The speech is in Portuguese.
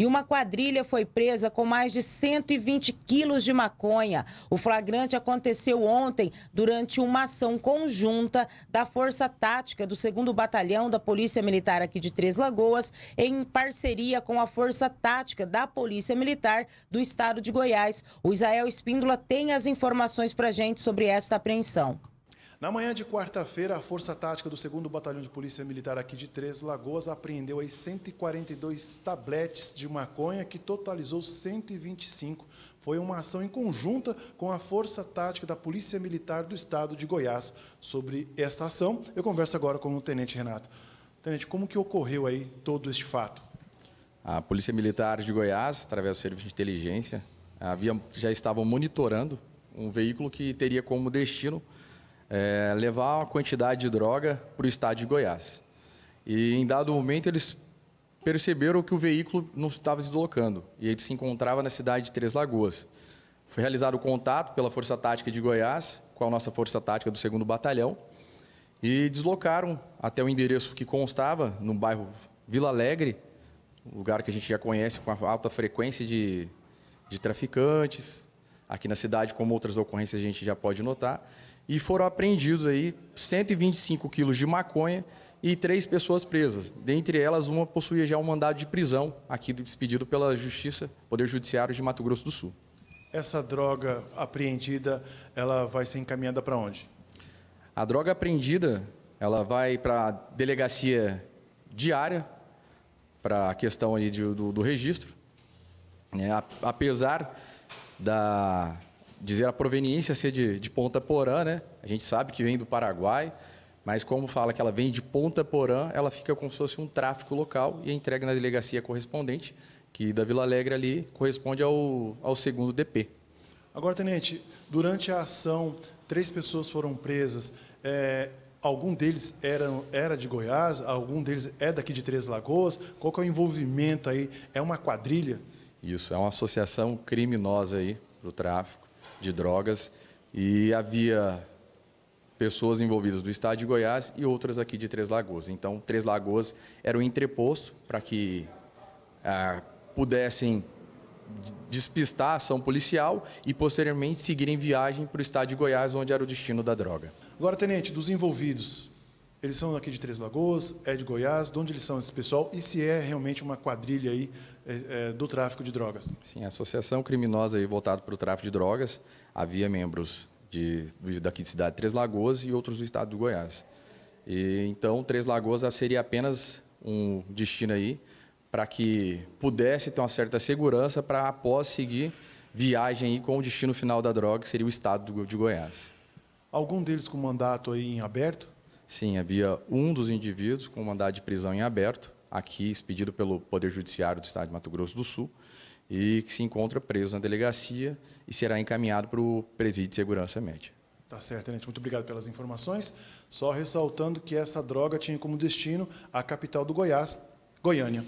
E uma quadrilha foi presa com mais de 120 quilos de maconha. O flagrante aconteceu ontem durante uma ação conjunta da Força Tática do 2 Batalhão da Polícia Militar aqui de Três Lagoas, em parceria com a Força Tática da Polícia Militar do Estado de Goiás. O Israel Espíndola tem as informações para gente sobre esta apreensão. Na manhã de quarta-feira, a Força Tática do 2 Batalhão de Polícia Militar aqui de Três Lagoas apreendeu aí 142 tabletes de maconha, que totalizou 125. Foi uma ação em conjunta com a Força Tática da Polícia Militar do Estado de Goiás. Sobre esta ação, eu converso agora com o Tenente Renato. Tenente, como que ocorreu aí todo este fato? A Polícia Militar de Goiás, através do Serviço de Inteligência, havia, já estavam monitorando um veículo que teria como destino é, levar uma quantidade de droga para o estado de Goiás. E em dado momento eles perceberam que o veículo não estava se deslocando e ele se encontrava na cidade de Três Lagoas. Foi realizado o contato pela Força Tática de Goiás com a nossa Força Tática do 2 Batalhão e deslocaram até o endereço que constava no bairro Vila Alegre, lugar que a gente já conhece com alta frequência de, de traficantes. Aqui na cidade, como outras ocorrências, a gente já pode notar e foram apreendidos aí 125 quilos de maconha e três pessoas presas. Dentre elas, uma possuía já um mandado de prisão aqui expedido pela Justiça, Poder Judiciário de Mato Grosso do Sul. Essa droga apreendida, ela vai ser encaminhada para onde? A droga apreendida, ela vai para a delegacia diária, para a questão aí do, do, do registro. É, apesar da dizer a proveniência ser de, de Ponta Porã, né? A gente sabe que vem do Paraguai, mas como fala que ela vem de Ponta Porã, ela fica como se fosse um tráfico local e é entregue na delegacia correspondente, que da Vila Alegre ali corresponde ao, ao segundo DP. Agora, tenente, durante a ação, três pessoas foram presas. É, algum deles era, era de Goiás, algum deles é daqui de Três Lagoas. Qual que é o envolvimento aí? É uma quadrilha? Isso, é uma associação criminosa aí para o tráfico de drogas e havia pessoas envolvidas do estado de Goiás e outras aqui de Três Lagoas. Então, Três Lagoas era o entreposto para que ah, pudessem despistar a ação policial e posteriormente seguirem viagem para o estado de Goiás, onde era o destino da droga. Agora, tenente, dos envolvidos, eles são aqui de Três Lagoas, é de Goiás, de onde eles são esse pessoal e se é realmente uma quadrilha aí é, é, do tráfico de drogas? Sim, a associação criminosa aí voltada para o tráfico de drogas havia membros de, daqui de cidade de Três Lagoas e outros do estado do Goiás. E então Três Lagoas seria apenas um destino aí para que pudesse ter uma certa segurança para após seguir viagem aí com o destino final da droga que seria o estado do, de Goiás. Algum deles com mandato aí em aberto? Sim, havia um dos indivíduos com mandado de prisão em aberto, aqui expedido pelo Poder Judiciário do Estado de Mato Grosso do Sul, e que se encontra preso na delegacia e será encaminhado para o presídio de segurança média. Tá certo, Tenente. Muito obrigado pelas informações. Só ressaltando que essa droga tinha como destino a capital do Goiás, Goiânia.